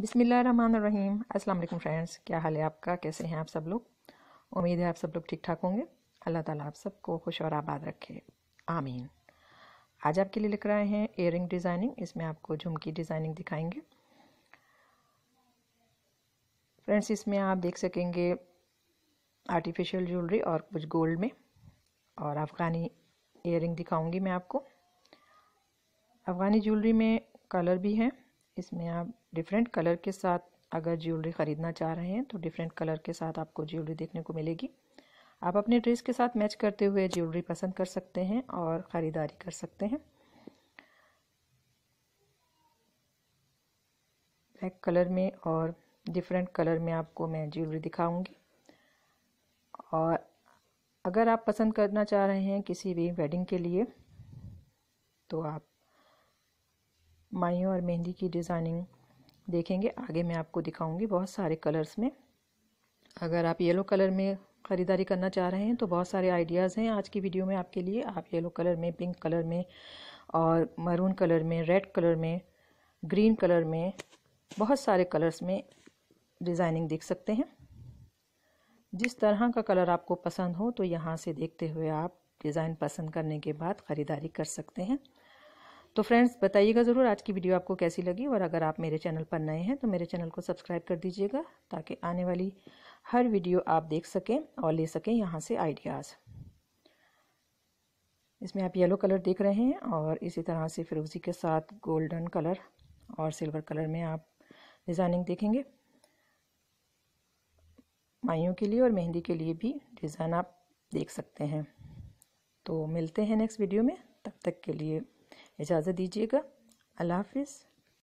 बिसमीम असल फ्रेंड्स क्या हाल है आपका कैसे हैं आप सब लोग उम्मीद है आप सब लोग ठीक ठाक होंगे अल्लाह ताला आप सबको खुश और आबाद रखे आमीन आज आपके लिए लिख रहे हैं एयर डिज़ाइनिंग इसमें आपको झुमकी डिज़ाइनिंग दिखाएंगे फ्रेंड्स इसमें आप देख सकेंगे आर्टिफिशियल ज्वेलरी और कुछ गोल्ड में और अफ़गानी एयर दिखाऊँगी मैं आपको अफ़गानी ज्वेलरी में कलर भी हैं इसमें आप डिफरेंट कलर के साथ अगर ज्वेलरी ख़रीदना चाह रहे हैं तो डिफरेंट कलर के साथ आपको ज्वेलरी देखने को मिलेगी आप अपने ड्रेस के साथ मैच करते हुए ज्वेलरी पसंद कर सकते हैं और ख़रीदारी कर सकते हैं ब्लैक कलर में और डिफरेंट कलर में आपको मैं ज्वेलरी दिखाऊंगी और अगर आप पसंद करना चाह रहे हैं किसी भी वेडिंग के लिए तो आप माइयों और मेहंदी की डिज़ाइनिंग देखेंगे आगे मैं आपको दिखाऊंगी बहुत सारे कलर्स में अगर आप येलो कलर में ख़रीदारी करना चाह रहे हैं तो बहुत सारे आइडियाज़ हैं आज की वीडियो में आपके लिए आप येलो कलर में पिंक कलर में और मरून कलर में रेड कलर में ग्रीन कलर में बहुत सारे कलर्स में डिज़ाइनिंग देख सकते हैं जिस तरह का कलर आपको पसंद हो तो यहाँ से देखते हुए आप डिज़ाइन पसंद करने के बाद ख़रीदारी कर सकते हैं तो फ्रेंड्स बताइएगा ज़रूर आज की वीडियो आपको कैसी लगी और अगर आप मेरे चैनल पर नए हैं तो मेरे चैनल को सब्सक्राइब कर दीजिएगा ताकि आने वाली हर वीडियो आप देख सकें और ले सकें यहाँ से आइडियाज़ इसमें आप येलो कलर देख रहे हैं और इसी तरह से फिरोजी के साथ गोल्डन कलर और सिल्वर कलर में आप डिज़ाइनिंग देखेंगे माइयों के लिए और मेहंदी के लिए भी डिज़ाइन आप देख सकते हैं तो मिलते हैं नेक्स्ट वीडियो में तब तक के लिए इजाज़त दीजिएगा अल्लाह हाफिज़